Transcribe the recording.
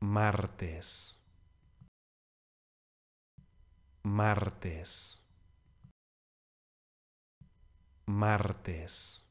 martes martes martes